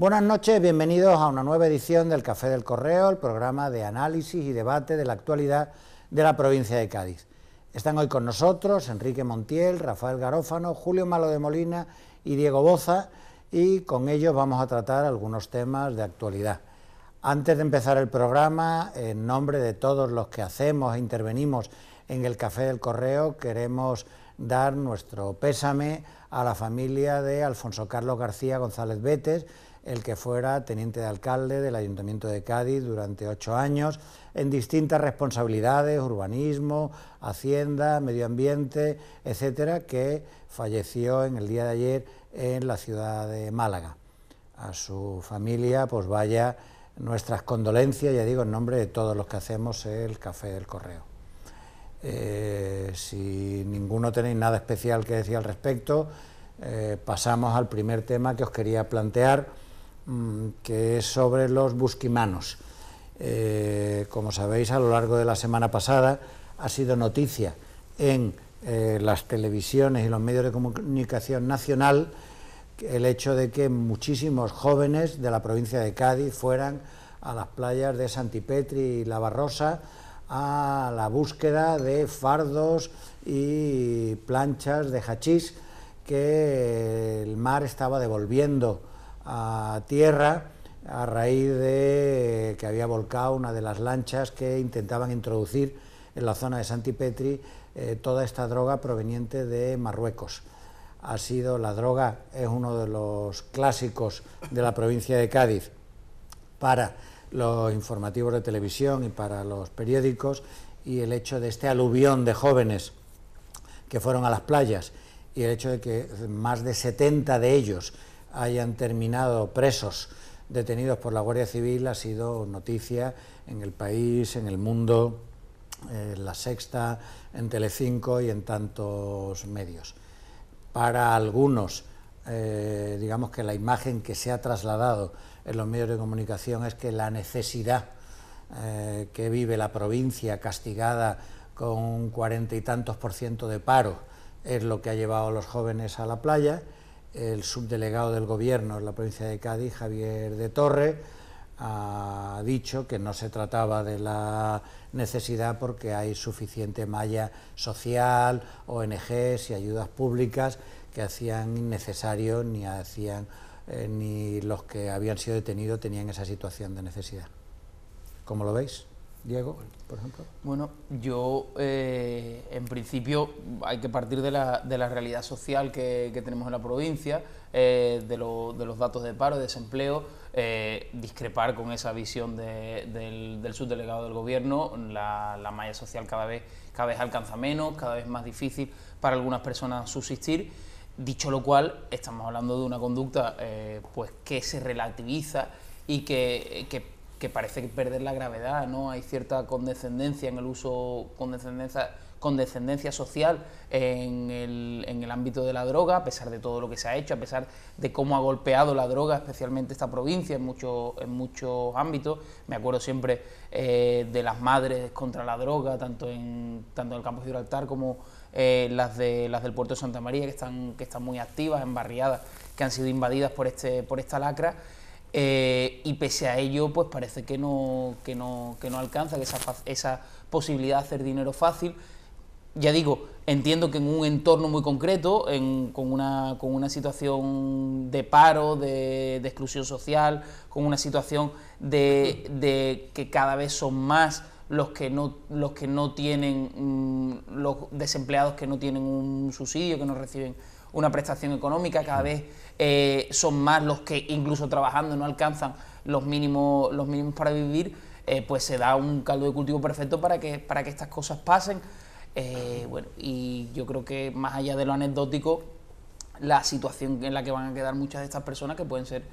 Buenas noches, bienvenidos a una nueva edición del Café del Correo, el programa de análisis y debate de la actualidad de la provincia de Cádiz. Están hoy con nosotros Enrique Montiel, Rafael Garófano, Julio Malo de Molina y Diego Boza, y con ellos vamos a tratar algunos temas de actualidad. Antes de empezar el programa, en nombre de todos los que hacemos e intervenimos en el Café del Correo, queremos dar nuestro pésame a la familia de Alfonso Carlos García González Betes, el que fuera teniente de alcalde del Ayuntamiento de Cádiz durante ocho años, en distintas responsabilidades, urbanismo, hacienda, medio ambiente, etcétera, que falleció en el día de ayer en la ciudad de Málaga. A su familia, pues vaya nuestras condolencias, ya digo, en nombre de todos los que hacemos el Café del Correo. Eh, si ninguno tenéis nada especial que decir al respecto, eh, pasamos al primer tema que os quería plantear Mm, que es sobre los busquimanos. Eh, como sabéis, a lo largo de la semana pasada ha sido noticia en eh, las televisiones y los medios de comunicación nacional el hecho de que muchísimos jóvenes de la provincia de Cádiz fueran a las playas de Santipetri y La Barrosa a la búsqueda de fardos y planchas de hachís que el mar estaba devolviendo a tierra a raíz de que había volcado una de las lanchas que intentaban introducir en la zona de Santipetri Petri eh, toda esta droga proveniente de Marruecos. Ha sido la droga es uno de los clásicos de la provincia de Cádiz para los informativos de televisión y para los periódicos y el hecho de este aluvión de jóvenes que fueron a las playas y el hecho de que más de 70 de ellos hayan terminado presos, detenidos por la Guardia Civil, ha sido noticia en el país, en el mundo, eh, en La Sexta, en Telecinco y en tantos medios. Para algunos, eh, digamos que la imagen que se ha trasladado en los medios de comunicación es que la necesidad eh, que vive la provincia castigada con un cuarenta y tantos por ciento de paro es lo que ha llevado a los jóvenes a la playa el subdelegado del Gobierno en la provincia de Cádiz, Javier de Torre, ha dicho que no se trataba de la necesidad porque hay suficiente malla social, ONGs y ayudas públicas que hacían innecesario ni hacían eh, ni los que habían sido detenidos tenían esa situación de necesidad. ¿Cómo lo veis? Diego, por ejemplo. Bueno, yo eh, en principio hay que partir de la, de la realidad social que, tenemos en la provincia, eh, de, lo, de, los datos de paro, de desempleo, eh, discrepar con esa visión del, del, subdelegado del gobierno, la, malla social cada vez, cada vez alcanza menos, cada vez más difícil para algunas personas subsistir. Dicho lo cual, estamos hablando de una conducta pues que se relativiza y que, que que parece perder la gravedad, ¿no? Hay cierta condescendencia en el uso, condescendencia, condescendencia social en el, ámbito de la droga, a pesar de todo lo que se ha hecho, a pesar de cómo ha golpeado la droga, especialmente esta provincia, en, muchos en muchos ámbitos. Me acuerdo siempre eh, de las madres contra la droga, tanto en, tanto en el campo de Gibraltar como eh, las, de, las del puerto de Santa María, que están, que están muy activas, en barriadas que han sido invadidas por, este, por esta lacra. Eh, y pese a ello, pues parece que no, que no, que no alcanza esa, esa posibilidad de hacer dinero fácil. Ya digo, entiendo que en un entorno muy concreto, con, una, con una situación de paro, de, exclusión social, con una situación de, que cada vez son más los que no, los que no tienen, mm, los desempleados que no tienen un subsidio, que no reciben una prestación económica, cada vez eh, son más los que incluso trabajando no alcanzan los mínimos, los mínimos para vivir, eh, pues se da un caldo de cultivo perfecto para que, para que estas cosas pasen. Eh, bueno, y yo creo que más allá de lo anecdótico, la situación en la que van a quedar muchas de estas personas que pueden ser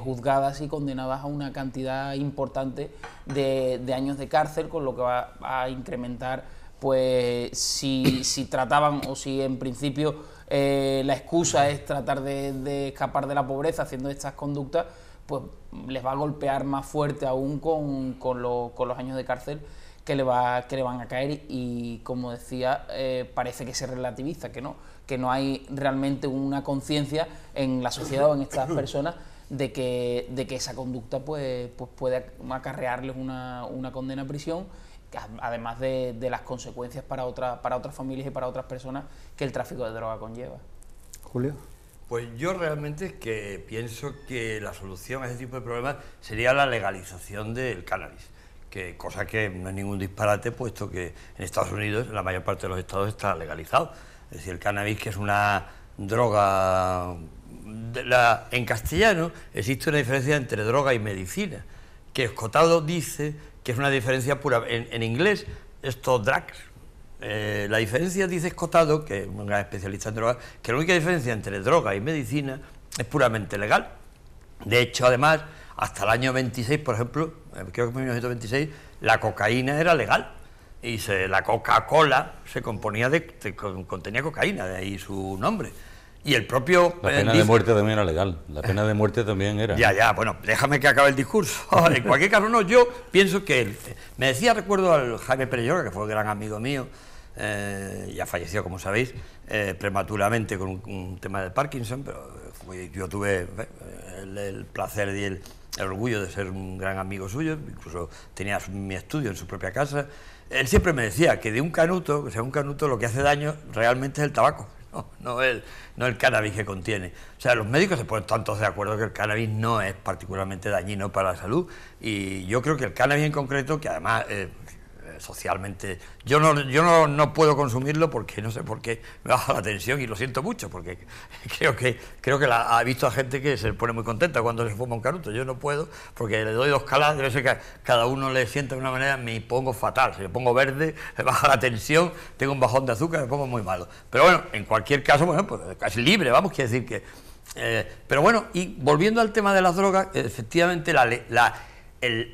juzgadas y condenadas a una cantidad importante de, años de cárcel, con lo que va a incrementar, pues, si, si trataban o si en principio eh, la excusa es tratar de, escapar de la pobreza haciendo estas conductas, pues les va a golpear más fuerte aún con, con, con los años de cárcel que le, va, que le van a caer y como decía, eh, parece que se relativiza, que no, que no hay realmente una conciencia en la sociedad o en estas personas de que, esa conducta pues, pues puede acarrearles una condena a prisión además de, las consecuencias para, otra, para otras familias y para otras personas que el tráfico de droga conlleva. Julio. Pues yo realmente que pienso que la solución a ese tipo de problemas sería la legalización del cannabis, que cosa que no es ningún disparate, puesto que en Estados Unidos, la mayor parte de los estados, está legalizado. Es decir, el cannabis, que es una droga... la, en castellano existe una diferencia entre droga y medicina, que Escotado dice que es una diferencia pura. En, inglés, esto drags, eh, la diferencia, dice Escotado, que es un gran especialista en drogas, que la única diferencia entre droga y medicina es puramente legal. De hecho, además, hasta el año 26, por ejemplo, eh, creo que en 1926, la cocaína era legal. Y se, la Coca-Cola se componía de, contenía cocaína, de ahí su nombre. Y el propio... La eh, pena de muerte también era legal, la pena de muerte también era... Ya, ya, bueno, déjame que acabe el discurso. en cualquier caso, no, yo pienso que... Él, eh, me decía, recuerdo al Jaime Pereyora, que fue un gran amigo mío, eh, ya falleció, como sabéis, eh, prematuramente con un, tema de Parkinson, pero yo tuve el, placer y el, orgullo de ser un gran amigo suyo, incluso tenía mi estudio en su propia casa. Él siempre me decía que de un canuto, o sea un canuto, lo que hace daño realmente es el tabaco no, no, el, no el cannabis que contiene. O sea, los médicos se ponen tantos de acuerdo que el cannabis no es particularmente dañino para la salud y yo creo que el cannabis en concreto, que además... Eh, eh, socialmente. Yo no, yo no, puedo consumirlo porque no sé por qué me baja la tensión y lo siento mucho porque creo que creo que la, ha visto a gente que se pone muy contenta cuando se fuma un caruto, Yo no puedo porque le doy dos caladas, debe ser que cada uno le sienta de una manera, me pongo fatal. Si le pongo verde, me baja la tensión, tengo un bajón de azúcar, me pongo muy malo. Pero bueno, en cualquier caso, bueno, pues casi libre, vamos, quiere decir que... Eh, pero bueno, y volviendo al tema de las drogas, efectivamente la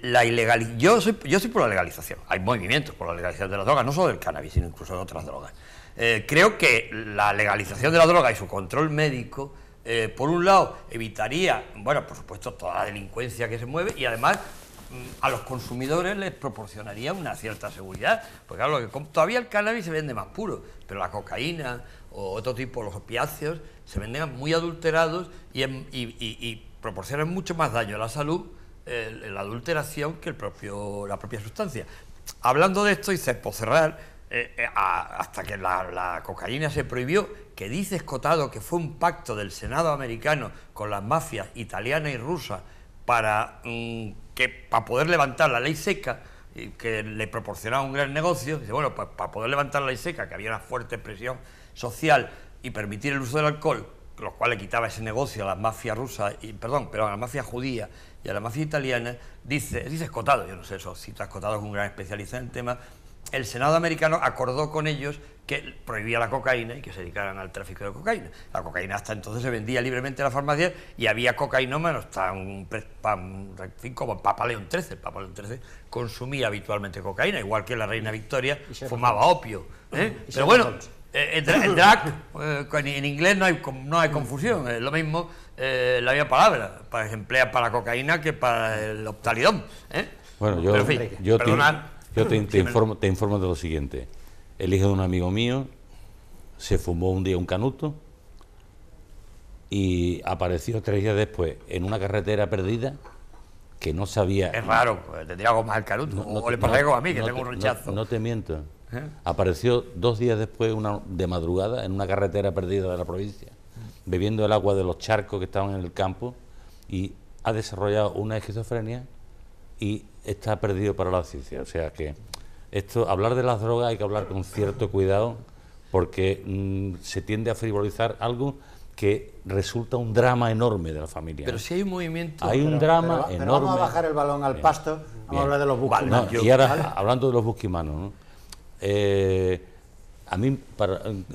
la ilegal, yo soy, yo soy por la legalización, hay movimientos por la legalización de las drogas, no solo del cannabis, sino incluso de otras drogas. Eh, creo que la legalización de la droga y su control médico, eh, por un lado, evitaría, bueno, por supuesto, toda la delincuencia que se mueve y además mm, a los consumidores les proporcionaría una cierta seguridad, porque claro, todavía el cannabis se vende más puro, pero la cocaína o otro tipo, los opiáceos, se venden muy adulterados y proporcionan mucho más daño a la salud la adulteración que el propio, la propia sustancia. Hablando de esto, dice se eh, eh hasta que la, cocaína se prohibió, que dice Escotado que fue un pacto del Senado americano con las mafias italianas y rusas... para, mm, que, para poder levantar la ley seca, y que le proporcionaba un gran negocio, dice, bueno, para, poder levantar la ley seca, que había una fuerte presión social y permitir el uso del alcohol, lo cual le quitaba ese negocio a las mafias rusas, y, perdón, pero a las mafias judías y a la mafia italiana, dice, dice escotado, yo no sé eso, cita escotado es un gran especialista en el tema, el Senado americano acordó con ellos que prohibía la cocaína y que se dedicaran al tráfico de cocaína. La cocaína hasta entonces se vendía libremente en la farmacia y había cocainómanos, menos tan, como Papa León XIII. Papa León XIII consumía habitualmente cocaína, igual que la reina Victoria fumaba opio. ¿eh? Pero bueno, eh, el, eh, en inglés no hay, no hay confusión, es lo mismo eh, la misma palabra, para, se para cocaína que para el optalidón. Bueno, yo, yo, te, informo, te informo de lo siguiente. El hijo de un amigo mío se fumó un día un canuto y apareció tres días después en una carretera perdida que no sabía... Es raro, pues, tendría algo más el canuto, o le parece algo a mí, que tengo un rechazo. no te miento. Apareció dos días después, una, de madrugada, en una carretera perdida de la provincia, bebiendo el agua de los charcos que estaban en el campo y ha desarrollado una esquizofrenia y está perdido para la ciencia. O sea que esto, hablar de las drogas hay que hablar con cierto cuidado porque mm, se tiende a frivolizar algo que resulta un drama enorme de la familia. Pero ¿eh? si hay un movimiento... Hay un drama pero, pero enorme. vamos a bajar el balón al pasto, vamos a hablar de los busquimanos. y ahora, hablando de los busquimanos, ¿no? Eh, a mí, eh,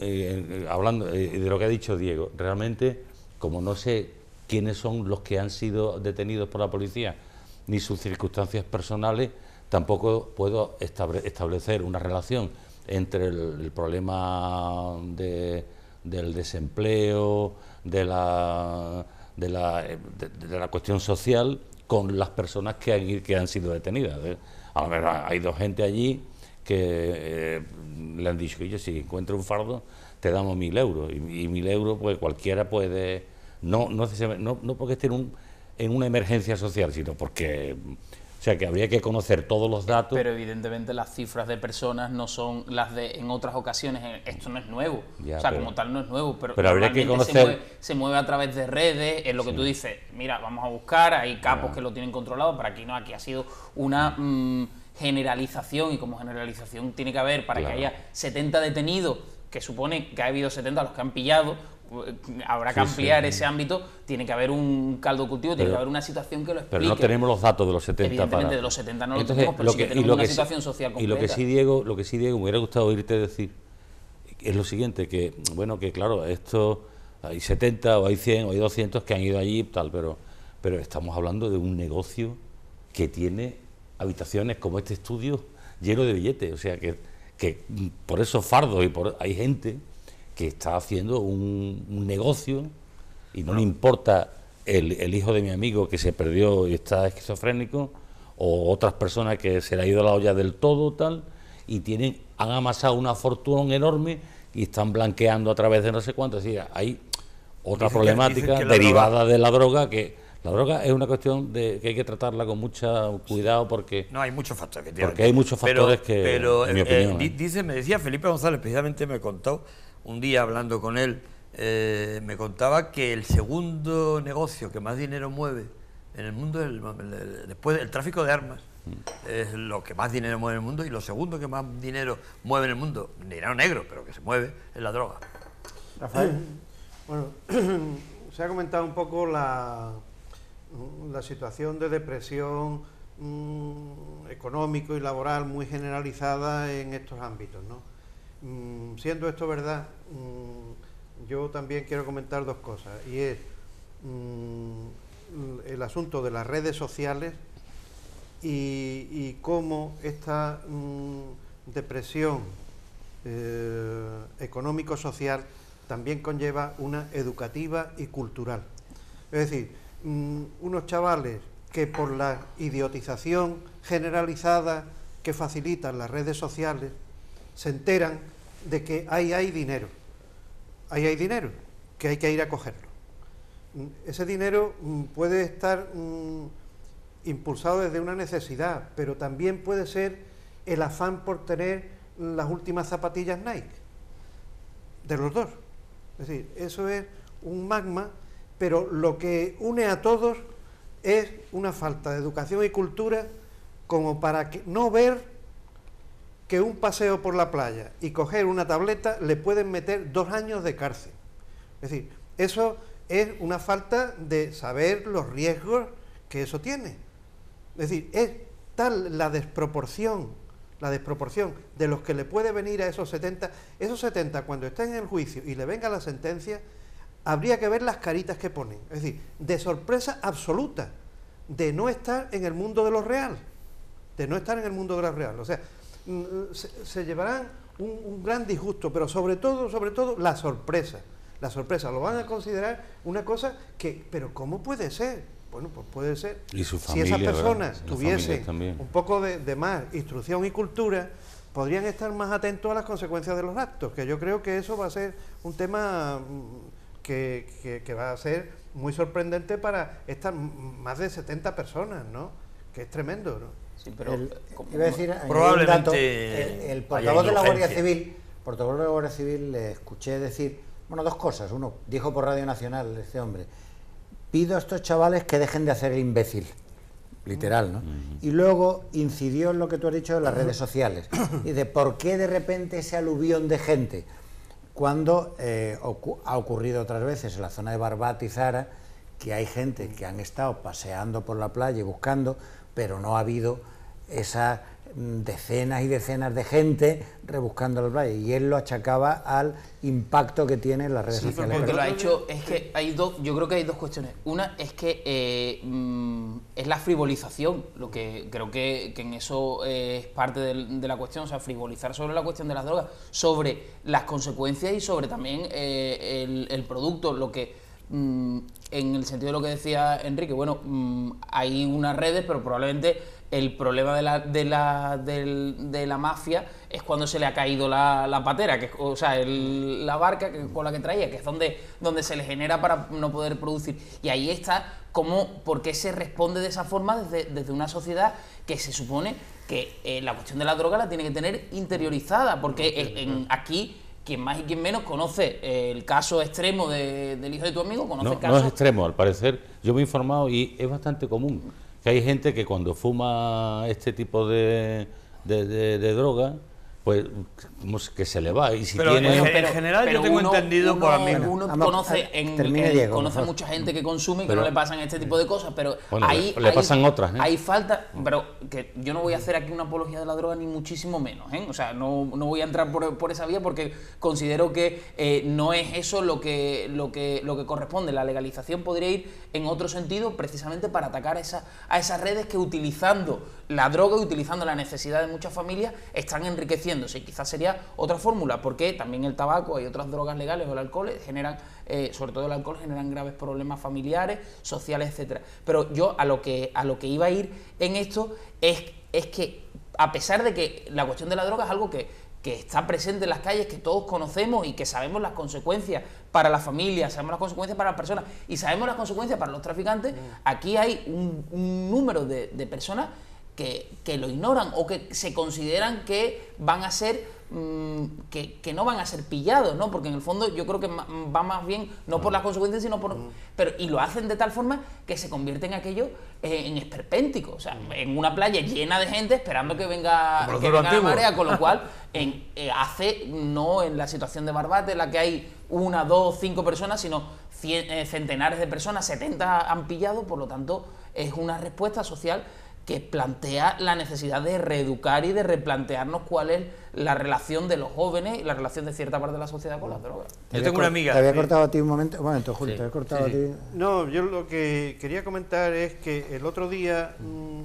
eh, hablando de lo que ha dicho Diego, realmente, como no sé quiénes son los que han sido detenidos por la policía, ni sus circunstancias personales, tampoco puedo establecer una relación entre el, problema del desempleo, de la, de la, cuestión social, con las personas que han, que han sido detenidas. A lo mejor hay dos gente allí que eh, le han dicho, oye, si encuentro un fardo, te damos mil euros. Y, mil euros, pues cualquiera puede, no, no, no, porque esté en, un, en una emergencia social, sino porque o sea que habría que conocer todos los datos. Pero evidentemente las cifras de personas no son las de en otras ocasiones. Eh, esto no es nuevo. o sea, como tal no es nuevo, pero, pero habría que conocer... se, mueve, a través de redes, es lo que tú dices, mira, vamos a buscar, hay capos que lo tienen controlado, para aquí no, aquí ha sido una... Mm, generalización, y como generalización tiene que haber para que haya 70 detenidos, que supone que ha habido 70 los que han pillado, eh, habrá que ampliar ese ámbito, tiene que haber un caldo cultivo, tiene que haber una situación que lo explique. Pero no tenemos los datos de los 70. Evidentemente, de los 70 no los tenemos, pero tenemos una situación social completa. Y lo que sí, Diego, lo que sí, Diego, me hubiera gustado oírte decir es lo siguiente, que, bueno, que claro, esto hay 70 o hay 100 o hay 200 que han ido allí tal, pero, pero estamos hablando de un negocio que tiene habitaciones como este estudio lleno de billetes. O sea que, que por esos fardos y por hay gente que está haciendo un, negocio y no le importa el, hijo de mi amigo que se perdió y está esquizofrénico o otras personas que se le ha ido la olla del todo tal y tienen han amasado una fortuna enorme y están blanqueando a través de no sé cuántas. hay otra problemática derivada de la droga que la droga es una cuestión de que hay que tratarla con mucho cuidado porque... No, hay muchos factores. Porque hay muchos factores que... Pero, mi eh, opinión, ¿eh? dice, me decía Felipe González, precisamente me contó, un día hablando con él, eh, me contaba que el segundo negocio que más dinero mueve en el mundo es después el tráfico de armas. Mm. Es lo que más dinero mueve en el mundo y lo segundo que más dinero mueve en el mundo, dinero negro, pero que se mueve, es la droga. Rafael, bueno, se ha comentado un poco la Mm, la situación de depresión mm, económico y laboral muy generalizada en estos ámbitos. Mm, siendo esto verdad, yo también quiero comentar dos cosas, y es el asunto de las redes sociales y, cómo esta depresión eh, económico-social también conlleva una educativa y cultural. Es decir, Mm, unos chavales que por la idiotización generalizada que facilitan las redes sociales, se enteran de que ahí hay dinero, ahí hay dinero, que hay que ir a cogerlo. Mm, ese dinero mm, puede estar impulsado desde una necesidad, pero también puede ser el afán por tener las últimas zapatillas Nike, de los dos. Es decir, eso es un magma pero lo que une a todos es una falta de educación y cultura como para no ver que un paseo por la playa y coger una tableta le pueden meter dos años de cárcel. Es decir, eso es una falta de saber los riesgos que eso tiene. Es decir, es tal la desproporción, la desproporción de los que le puede venir a esos 70, esos 70 cuando estén en el juicio y le venga la sentencia, habría que ver las caritas que ponen. Es decir, de sorpresa absoluta de no estar en el mundo de lo real. De no estar en el mundo de lo real. O sea, mm, se, llevarán un, gran disgusto, pero sobre todo, sobre todo, la sorpresa. La sorpresa, lo van a considerar una cosa que, pero ¿cómo puede ser? Bueno, pues puede ser. ¿Y si esas personas tuviesen un poco de, de más instrucción y cultura, podrían estar más atentos a las consecuencias de los actos, que yo creo que eso va a ser un tema mm, que, va a ser muy sorprendente para estas más de 70 personas, ¿no? Que es tremendo, ¿no? Sí, pero iba a decir, probablemente el, portavoz de la Guardia Civil, portavoz de la Guardia Civil, le escuché decir, bueno, dos cosas. Uno, dijo por Radio Nacional este hombre, pido a estos chavales que dejen de hacer el imbécil literal, ¿no? Y luego incidió en lo que tú has dicho de las redes sociales. Y de por qué de repente ese aluvión de gente cuando eh, ha ocurrido otras veces en la zona de Barbat Zara, que hay gente que han estado paseando por la playa y buscando, pero no ha habido esa decenas y decenas de gente rebuscando el valle y él lo achacaba al impacto que tiene las redes sociales. lo ha hecho es que hay dos, yo creo que hay dos cuestiones. Una es que eh, mm, es la frivolización, lo que creo que, en eso eh, es parte de, la cuestión, o sea, frivolizar sobre la cuestión de las drogas, sobre las consecuencias y sobre también eh, el, el producto, lo que mm, en el sentido de lo que decía Enrique, bueno, mm, hay unas redes, pero probablemente el problema de la, de la, la mafia es cuando se le ha caído la, patera, que, o sea, la barca con la que traía, que es donde, donde se le genera para no poder producir. Y ahí está cómo, por qué se responde de esa forma desde, una sociedad que se supone que eh, la cuestión de la droga la tiene que tener interiorizada, porque en, aquí quien más y quien menos conoce el caso extremo del hijo de tu amigo, conoce el caso... No es extremo, al parecer, yo me he informado y es bastante común que hay gente que cuando fuma este tipo de, de, de droga pues que se le va. Y si tiene... en, pero, en general yo tengo entendido por Uno conoce, mucha gente que consume y que no le pasan este tipo de cosas, pero ahí, le, pasan otras. ¿eh? Hay falta, pero que yo no voy a hacer aquí una apología de la droga ni muchísimo menos. ¿eh? O sea, no, voy a entrar por, esa vía porque considero que eh, no es eso lo que, lo, que, lo que corresponde. La legalización podría ir en otro sentido precisamente para atacar esa, a esas redes que utilizando la droga y utilizando la necesidad de muchas familias están enriqueciendo quizás sería otra fórmula, porque también el tabaco y otras drogas legales o el alcohol eh, generan, eh, sobre todo el alcohol, generan graves problemas familiares, sociales, etcétera. Pero yo a lo que, a lo que iba a ir en esto es, es que, a pesar de que la cuestión de la droga es algo que, que está presente en las calles, que todos conocemos y que sabemos las consecuencias para la familia, sabemos las consecuencias para las personas y sabemos las consecuencias para los traficantes, mm. aquí hay un, número de, de personas que, lo ignoran o que se consideran que van a ser mm, que, no van a ser pillados, ¿no? Porque en el fondo yo creo que va más bien no por las consecuencias, sino por. Pero, y lo hacen de tal forma que se convierte en aquello eh, en esperpéntico. O sea, en una playa llena de gente esperando que venga, que venga la marea, con lo cual en, eh, hace, no en la situación de Barbate, en la que hay una, dos, cinco personas, sino eh, centenares de personas, 70 han pillado, por lo tanto, es una respuesta social que plantea la necesidad de reeducar y de replantearnos cuál es la relación de los jóvenes y la relación de cierta parte de la sociedad con las drogas. yo tengo una amiga. Te había cortado a ti un momento. Bueno, entonces, Julio, te había cortado a ti. No, yo lo que quería comentar es que el otro día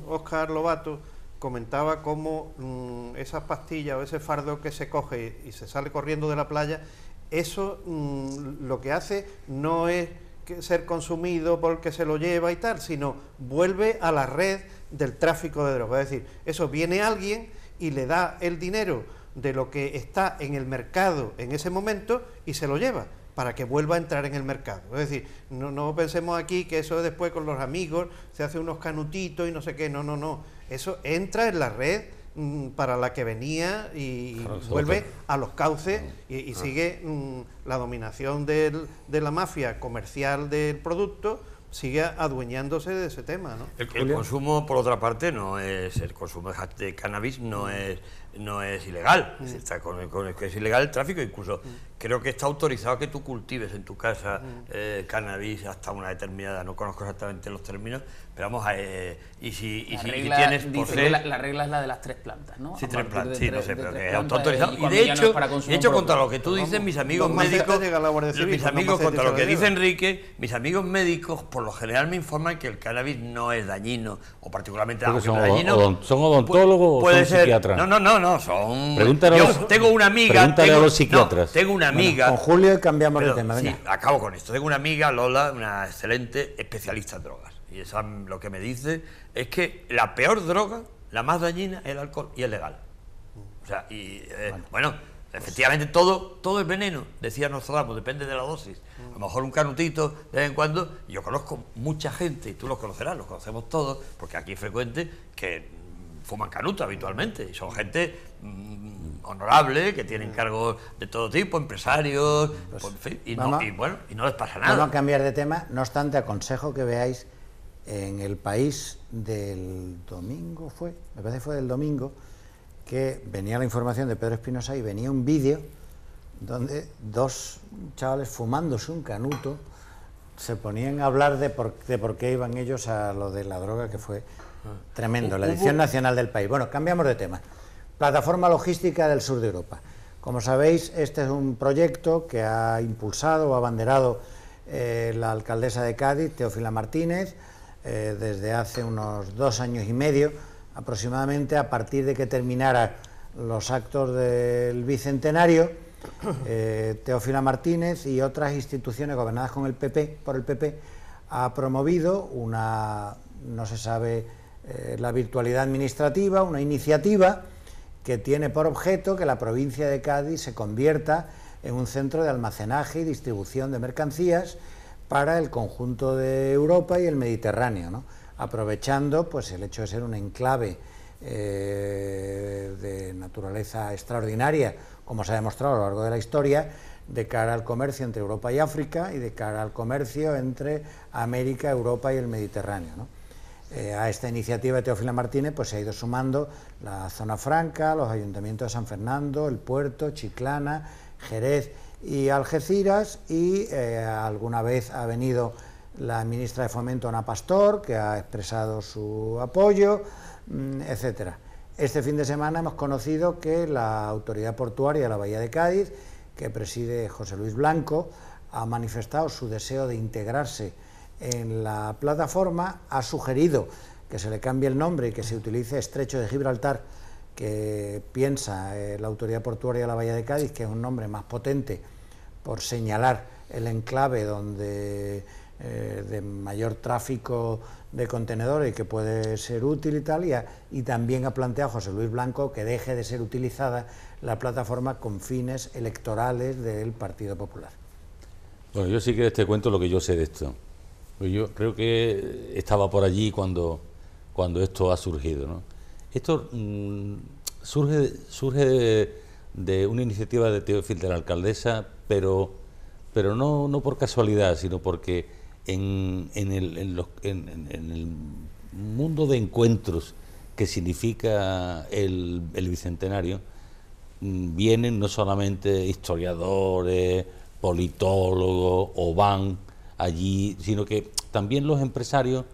Oscar mm, Lobato comentaba cómo mm, esas pastillas o ese fardo que se coge y se sale corriendo de la playa, eso mm, lo que hace no es ser consumido porque se lo lleva y tal, sino vuelve a la red del tráfico de drogas. Es decir, eso viene alguien y le da el dinero de lo que está en el mercado en ese momento y se lo lleva para que vuelva a entrar en el mercado. Es decir, no, no pensemos aquí que eso después con los amigos se hace unos canutitos y no sé qué, no, no, no. Eso entra en la red Mm, para la que venía y vuelve a los cauces y, sigue mm, la dominación de la mafia comercial del producto sigue adueñándose de ese tema. El, consumo, por otra parte, no es el consumo de cannabis no mm. es no es ilegal. Está es ilegal el tráfico, incluso creo que está autorizado que tú cultives en tu casa mm. eh, cannabis hasta una determinada, no conozco exactamente los términos, pero vamos a... Eh, y si, tienes... la, regla es la de las tres plantas, ¿no? Sí, tres plantas, sí, no sé, pero está autorizado. Y, de hecho, contra lo que tú dices, mis amigos médicos... mis amigos, contra lo que dice Enrique, mis amigos médicos por lo general me informan que el cannabis no es dañino, o particularmente son, odontólogos o son psiquiatras? No, no, no, no, son... yo tengo una amiga... a los psiquiatras. tengo una amiga. con Julio cambiamos de tema. acabo con esto. Tengo una amiga, Lola, una excelente especialista en drogas. Y esa lo que me dice es que la peor droga, la más dañina, es el alcohol y es legal. O sea, y eh, bueno. efectivamente todo, todo es veneno, decía nosotros, depende de la dosis. A lo mejor un canutito de vez en cuando. Yo conozco mucha gente, y tú los conocerás, los conocemos todos, porque aquí es frecuente que mm, fuman canuto habitualmente. Y son gente mm, honorable, que tienen mm. cargos de todo tipo, empresarios, pues, y, no, bueno, y no les pasa nada. Vamos a cambiar de tema, no obstante, aconsejo que veáis en el país del domingo, fue, me parece que fue del domingo, que venía la información de Pedro Espinosa y venía un vídeo donde dos chavales fumándose un canuto se ponían a hablar de por, de por qué iban ellos a lo de la droga, que fue ah. tremendo, la edición nacional del país. Bueno, cambiamos de tema. Plataforma Logística del Sur de Europa. Como sabéis, este es un proyecto que ha impulsado o abanderado eh, la alcaldesa de Cádiz, Teófila Martínez, eh, desde hace unos dos años y medio aproximadamente, a partir de que terminara los actos del Bicentenario, eh, Teófila Martínez y otras instituciones gobernadas con el PP, por el PP ha promovido una, no se sabe la virtualidad administrativa, una iniciativa que tiene por objeto que la provincia de Cádiz se convierta en un centro de almacenaje y distribución de mercancías para el conjunto de Europa y el Mediterráneo, aprovechando pues, el hecho de ser un enclave eh, de naturaleza extraordinaria, como se ha demostrado a lo largo de la historia, de cara al comercio entre Europa y África y de cara al comercio entre América, Europa y el Mediterráneo. Eh, a esta iniciativa de Teófila Martínez pues, se ha ido sumando la zona franca, los ayuntamientos de San Fernando, el puerto, Chiclana, Jerez y Algeciras y eh, alguna vez ha venido la ministra de Fomento Ana Pastor que ha expresado su apoyo, mm, etcétera. Este fin de semana hemos conocido que la autoridad portuaria de la Bahía de Cádiz, que preside José Luis Blanco, ha manifestado su deseo de integrarse en la plataforma ha sugerido que se le cambie el nombre y que se utilice Estrecho de Gibraltar, que piensa eh, la Autoridad Portuaria de la Bahía de Cádiz, que es un nombre más potente por señalar el enclave donde eh, de mayor tráfico de contenedores que puede ser útil Italia... y, también ha planteado José Luis Blanco que deje de ser utilizada la plataforma con fines electorales del Partido Popular. Bueno, yo sí que te este cuento lo que yo sé de esto. Pues yo creo que estaba por allí cuando, cuando esto ha surgido. Esto mm, surge, surge de, una iniciativa de Teófilo de la alcaldesa, pero, pero no, no por casualidad, sino porque en, en, el, en, el, mundo de encuentros que significa el, bicentenario, mm, vienen no solamente historiadores, politólogos o van allí, sino que también los empresarios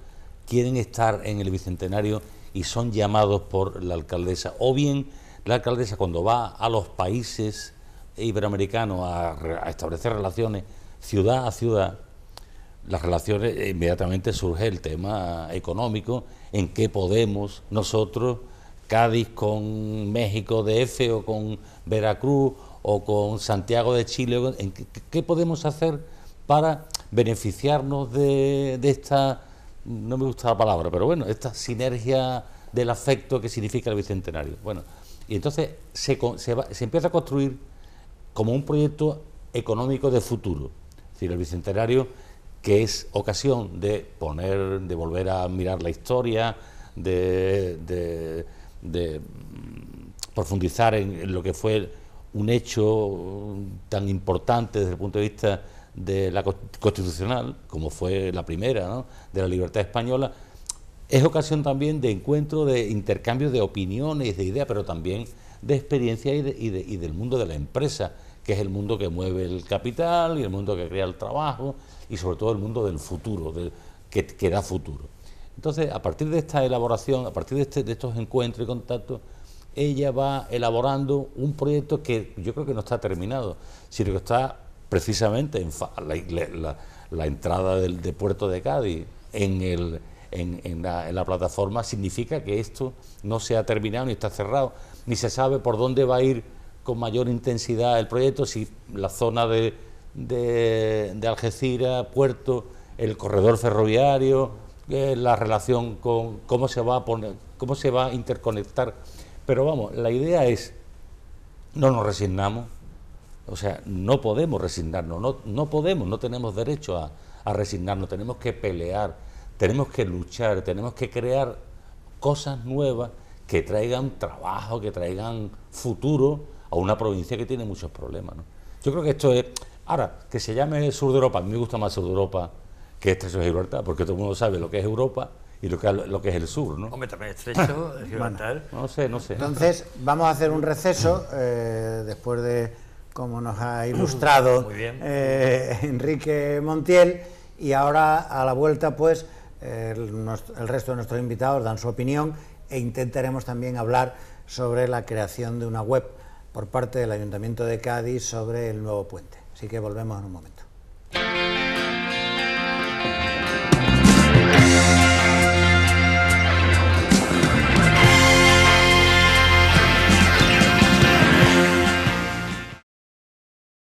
quieren estar en el Bicentenario y son llamados por la alcaldesa. O bien la alcaldesa cuando va a los países iberoamericanos a, establecer relaciones ciudad a ciudad, las relaciones, eh, inmediatamente surge el tema económico, en qué podemos nosotros, Cádiz con México de DF o con Veracruz o con Santiago de Chile, en qué podemos hacer para beneficiarnos de, de esta, no me gusta la palabra, pero bueno, esta sinergia del afecto que significa el Bicentenario. Bueno, y entonces se, se, empieza a construir como un proyecto económico de futuro. Es decir, el Bicentenario que es ocasión de poner, de volver a mirar la historia, de, de, mm, profundizar en, lo que fue un hecho tan importante desde el punto de vista de la constitucional, como fue la primera, de la libertad española, es ocasión también de encuentro, de intercambio de opiniones, de ideas, pero también de experiencia y, del mundo de la empresa, que es el mundo que mueve el capital y el mundo que crea el trabajo y sobre todo el mundo del futuro, que, da futuro. Entonces, a partir de esta elaboración, a partir este, de estos encuentros y contactos, ella va elaborando un proyecto que yo creo que no está terminado, sino que está precisamente en la, entrada del, de Puerto de Cádiz en, en, la, plataforma significa que esto no se ha terminado ni está cerrado, ni se sabe por dónde va a ir con mayor intensidad el proyecto, si la zona de, de, Algeciras, puerto, el corredor ferroviario, eh, la relación con cómo se va a poner, cómo se va a interconectar. Pero vamos, la idea es, no nos resignamos, o sea, no podemos resignarnos, no, no podemos, no tenemos derecho a, resignarnos, tenemos que pelear, tenemos que luchar, tenemos que crear cosas nuevas que traigan trabajo, que traigan futuro a una provincia que tiene muchos problemas. Yo creo que esto es... Ahora, que se llame sur de Europa, a mí me gusta más sur de Europa que estrecho de Gibraltar, porque todo el mundo sabe lo que es Europa y lo que, lo que es el sur, ¿no? Hombre, también estrecho, Gibraltar. no sé, no sé. Entonces, vamos a hacer un receso eh, después de como nos ha mm, ilustrado eh, Enrique Montiel, y ahora a la vuelta pues el, el resto de nuestros invitados dan su opinión e intentaremos también hablar sobre la creación de una web por parte del Ayuntamiento de Cádiz sobre el nuevo puente. Así que volvemos en un momento.